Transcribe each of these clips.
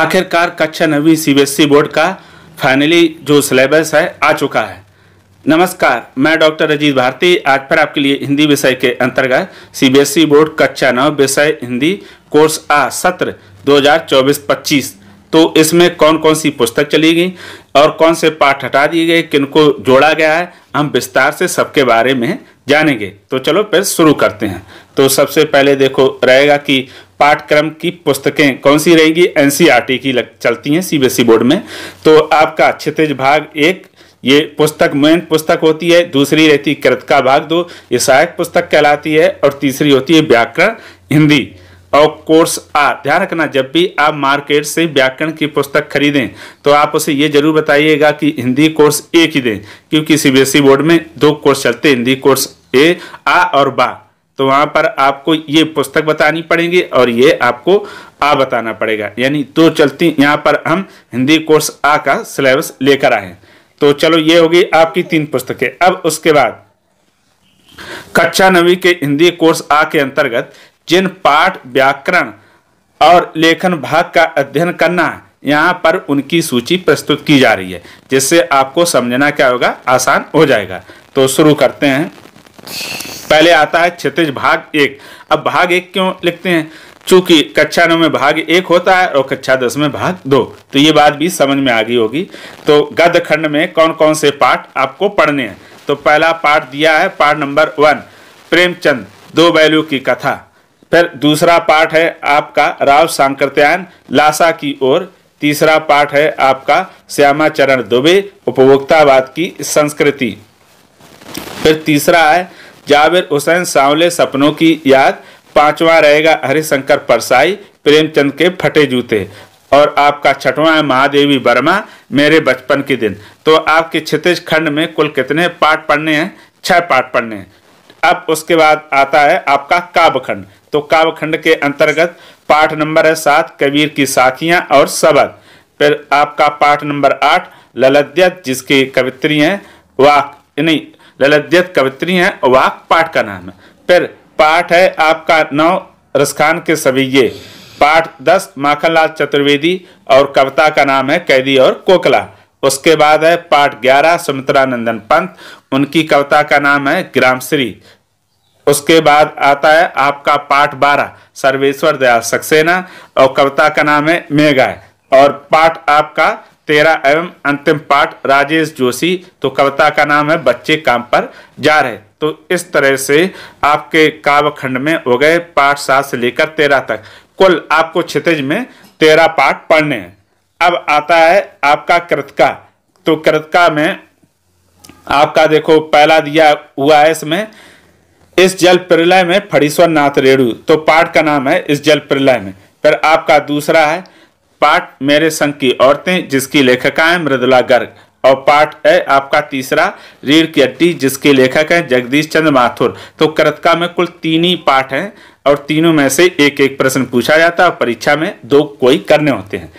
आखिरकार कक्षा नवी सीबीएसई बोर्ड का फाइनली जो सिलेबस है आ चुका है नमस्कार मैं डॉक्टर अजीत भारती आज फिर आपके लिए हिंदी विषय के अंतर्गत सीबीएसई बोर्ड कक्षा नौ विषय हिंदी कोर्स आ सत्र 2024-25 तो इसमें कौन कौन सी पुस्तक चली गई और कौन से पाठ हटा दिए गए किन को जोड़ा गया है हम विस्तार से सबके बारे में जानेंगे तो चलो फिर शुरू करते हैं तो सबसे पहले देखो रहेगा कि पाठ्यक्रम की पुस्तकें कौन सी रहेंगी एनसीईआरटी e की लग, चलती हैं सीबीएसई e बोर्ड में तो आपका क्षितिज भाग एक ये पुस्तक मेन पुस्तक होती है दूसरी रहती कृतका भाग दो ये सहायक पुस्तक कहलाती है और तीसरी होती है व्याकरण हिंदी और कोर्स आ ध्यान रखना जब भी आप मार्केट से व्याकरण की पुस्तक खरीदें तो आप उसे ये जरूर बताइएगा कि हिंदी कोर्स ए की दें क्योंकि सीबीएसई e बोर्ड में दो कोर्स चलते हैं हिंदी कोर्स ए आ और बा तो वहाँ पर आपको ये पुस्तक बतानी पड़ेगी और ये आपको आ बताना पड़ेगा यानी तो चलती यहाँ पर हम हिंदी कोर्स आ का सिलेबस लेकर आए तो चलो ये होगी आपकी तीन पुस्तकें अब उसके बाद कक्षा नवी के हिंदी कोर्स आ के अंतर्गत जिन पाठ व्याकरण और लेखन भाग का अध्ययन करना है यहाँ पर उनकी सूची प्रस्तुत की जा रही है जिससे आपको समझना क्या होगा आसान हो जाएगा तो शुरू करते हैं पहले आता है क्षितिज भाग एक अब भाग एक क्यों लिखते हैं चूंकि कक्षा नौ में भाग एक होता है और कक्षा दस में भाग दो तो ये बात भी समझ में आ गई होगी तो गद्य खंड में कौन कौन से पाठ आपको पढ़ने हैं तो पहला पाठ दिया है पाठ नंबर वन प्रेमचंद दो बैलू की कथा फिर दूसरा पाठ है आपका राव सांकृत्यायन लासा की ओर तीसरा पाठ है आपका श्यामाचरण दुबे उपभोक्तावाद की संस्कृति फिर तीसरा है जावेद हुसैन सांवले सपनों की याद पांचवा रहेगा हरिशंकर परसाई प्रेमचंद के फटे जूते और आपका छठवां है महादेवी वर्मा मेरे बचपन के दिन तो आपके क्षितिज खंड में कुल कितने पाठ पढ़ने हैं छह पाठ पढ़ने हैं अब उसके बाद आता है आपका काव्यखंड तो काव्यखंड के अंतर्गत पाठ नंबर है सात कबीर की साखियाँ और सबक फिर आपका पाठ नंबर आठ ललद्यत जिसकी कवित्री हैं वाक नहीं ललित कवित्री हैं वाक पाठ का नाम है फिर पाठ है आपका नौ रसखान के सभी ये पाठ दस माखनलाल चतुर्वेदी और कविता का नाम है कैदी और कोकला उसके बाद है पाठ ग्यारह सुमित्रा नंदन पंत उनकी कविता का नाम है ग्रामश्री उसके बाद आता है आपका पाठ बारह सर्वेश्वर दयाल सक्सेना और कविता का नाम है मेघाय और पाठ आपका तेरा एवं अंतिम पाठ राजेश जोशी तो कविता का नाम है बच्चे काम पर जा रहे तो इस तरह से आपके काव्य खंड में हो गए पाठ सात से लेकर तेरह तक कुल आपको क्षितिज में तेरह पाठ पढ़ने हैं अब आता है आपका कृतका तो कृतका में आपका देखो पहला दिया हुआ है इसमें इस जल प्रलय में फड़ीश्वर नाथ रेणु तो पाठ का नाम है इस जल प्रलय में फिर आपका दूसरा है पार्ट मेरे संघ की औरतें जिसकी लेखिका है मृदुला गर्ग और पाठ है आपका तीसरा रीढ़ की हड्डी जिसके लेखक हैं जगदीश चंद्र माथुर तो कृतका में कुल तीन ही पाठ हैं और तीनों में से एक एक प्रश्न पूछा जाता है और परीक्षा में दो कोई करने होते हैं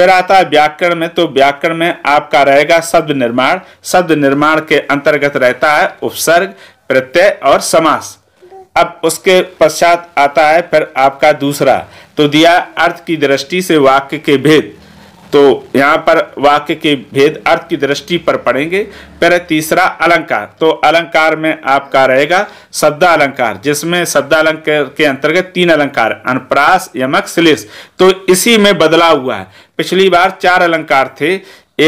फिर आता है व्याकरण में तो व्याकरण में आपका रहेगा शब्द निर्माण शब्द निर्माण के अंतर्गत रहता है उपसर्ग प्रत्यय और समास अब उसके पश्चात आता है फिर आपका दूसरा तो दिया अर्थ की दृष्टि से वाक्य के भेद तो यहाँ पर वाक्य के भेद अर्थ की दृष्टि पर पढ़ेंगे फिर तीसरा अलंकार तो अलंकार में आपका रहेगा शब्द अलंकार जिसमें शब्द अलंकार के अंतर्गत तीन अलंकार अनप्रास यमक श्लेष तो इसी में बदलाव हुआ है पिछली बार चार अलंकार थे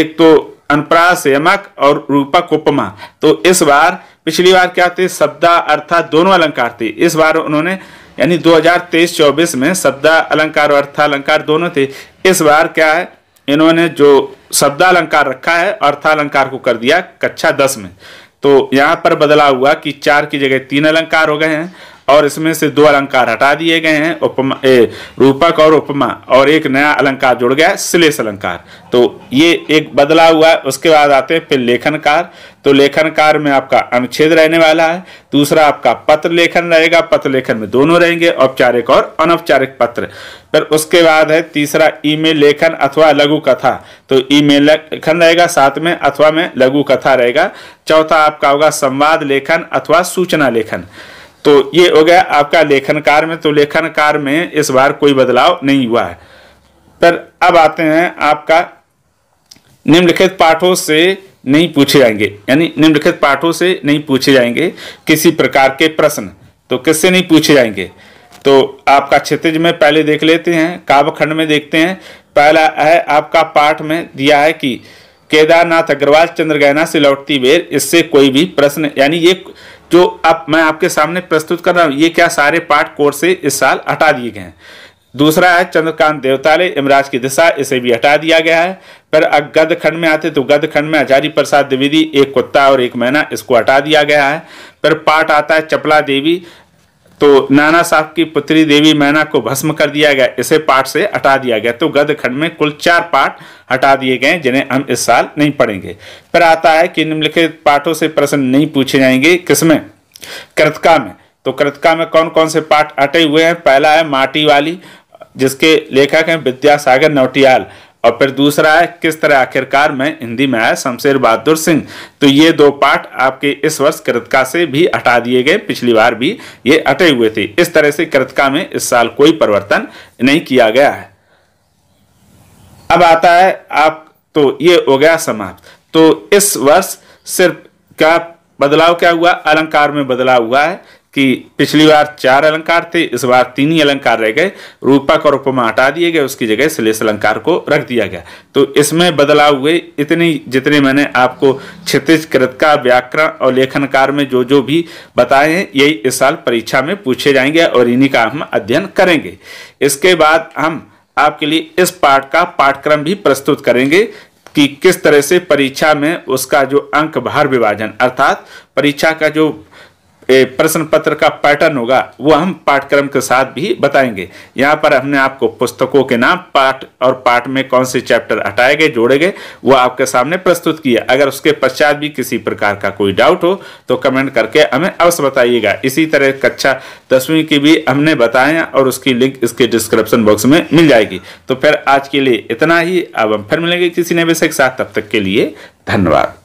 एक तो अनप्रास यमक और रूपक उपमा तो इस बार पिछली बार क्या थे शब्दा अर्था दोनों अलंकार थे इस बार उन्होंने यानी 2023-24 में शब्द अलंकार और अर्थालंकार दोनों थे इस बार क्या है इन्होंने जो शब्दालंकार रखा है अर्थालंकार को कर दिया कक्षा दस में तो यहाँ पर बदलाव हुआ कि चार की जगह तीन अलंकार हो गए हैं और इसमें से दो अलंकार हटा दिए गए हैं उपमा ए, रूपक और उपमा और एक नया अलंकार जुड़ गया श्लेष अलंकार तो ये एक बदलाव हुआ है उसके बाद आते हैं फिर लेखनकार तो लेखनकार में आपका अनुच्छेद रहने वाला है दूसरा आपका पत्र लेखन रहेगा पत्र लेखन में दोनों रहेंगे औपचारिक और अनौपचारिक पत्र फिर उसके बाद है तीसरा ईमेल लेखन अथवा लघु कथा तो ईमेल लेखन रहेगा साथ में अथवा में लघु कथा रहेगा चौथा आपका होगा संवाद लेखन अथवा सूचना लेखन तो ये हो गया आपका लेखनकार में तो लेखन कार में इस बार कोई बदलाव नहीं हुआ है पर अब आते हैं आपका निम्नलिखित पाठों से नहीं पूछे जाएंगे यानी निम्नलिखित पाठों से नहीं पूछे जाएंगे किसी प्रकार के प्रश्न तो किससे नहीं पूछे जाएंगे तो आपका क्षितिज में पहले देख लेते हैं काव्यखंड में देखते हैं पहला है आपका पाठ में दिया है कि केदारनाथ अग्रवाल चंद्रगहना से लौटती बेर इससे कोई भी प्रश्न यानी ये जो तो अब मैं आपके सामने प्रस्तुत कर रहा हूँ ये क्या सारे पाठ कोर्स से इस साल हटा दिए गए हैं दूसरा है चंद्रकांत देवताले इमराज की दिशा इसे भी हटा दिया गया है पर अब गद खंड में आते तो गद खंड में आचार्य प्रसाद द्विवेदी एक कुत्ता और एक मैना इसको हटा दिया गया है पर पाठ आता है चपला देवी तो नाना साहब की पुत्री देवी मैना को भस्म कर दिया गया इसे पाठ से हटा दिया गया तो गद खंड में कुल चार पाठ हटा दिए गए जिन्हें हम इस साल नहीं पढ़ेंगे फिर आता है कि निम्नलिखित पाठों से प्रश्न नहीं पूछे जाएंगे किसमें कृतका में तो कृतका में कौन कौन से पाठ हटे हुए हैं पहला है माटी वाली जिसके लेखक हैं विद्यासागर नौटियाल और फिर दूसरा है किस तरह आखिरकार में हिंदी में आया शमशेर बहादुर सिंह तो ये दो पाठ आपके इस वर्ष कृतिका से भी हटा दिए गए पिछली बार भी ये हटे हुए थे इस तरह से कृतका में इस साल कोई परिवर्तन नहीं किया गया है अब आता है आप तो ये हो गया समाप्त तो इस वर्ष सिर्फ क्या बदलाव क्या हुआ अलंकार में बदलाव हुआ है कि पिछली बार चार अलंकार थे इस बार तीन ही अलंकार रह गए रूपक और उपमा हटा दिए गए उसकी जगह श्लेष अलंकार को रख दिया गया तो इसमें बदलाव हुए इतनी जितने मैंने आपको क्षितिज का व्याकरण और लेखनकार में जो जो भी बताए हैं यही इस साल परीक्षा में पूछे जाएंगे और इन्हीं का हम अध्ययन करेंगे इसके बाद हम आपके लिए इस पाठ का पाठ्यक्रम भी प्रस्तुत करेंगे कि किस तरह से परीक्षा में उसका जो अंक भार विभाजन अर्थात परीक्षा का जो प्रश्न पत्र का पैटर्न होगा वो हम पाठ्यक्रम के साथ भी बताएंगे यहाँ पर हमने आपको पुस्तकों के नाम पाठ और पाठ में कौन से चैप्टर हटाए गए जोड़े गए वो आपके सामने प्रस्तुत किया अगर उसके पश्चात भी किसी प्रकार का कोई डाउट हो तो कमेंट करके हमें अवश्य बताइएगा इसी तरह कक्षा दसवीं की भी हमने बताया और उसकी लिंक इसके डिस्क्रिप्शन बॉक्स में मिल जाएगी तो फिर आज के लिए इतना ही अब हम फिर मिलेंगे किसी ने विषय के साथ तब तक के लिए धन्यवाद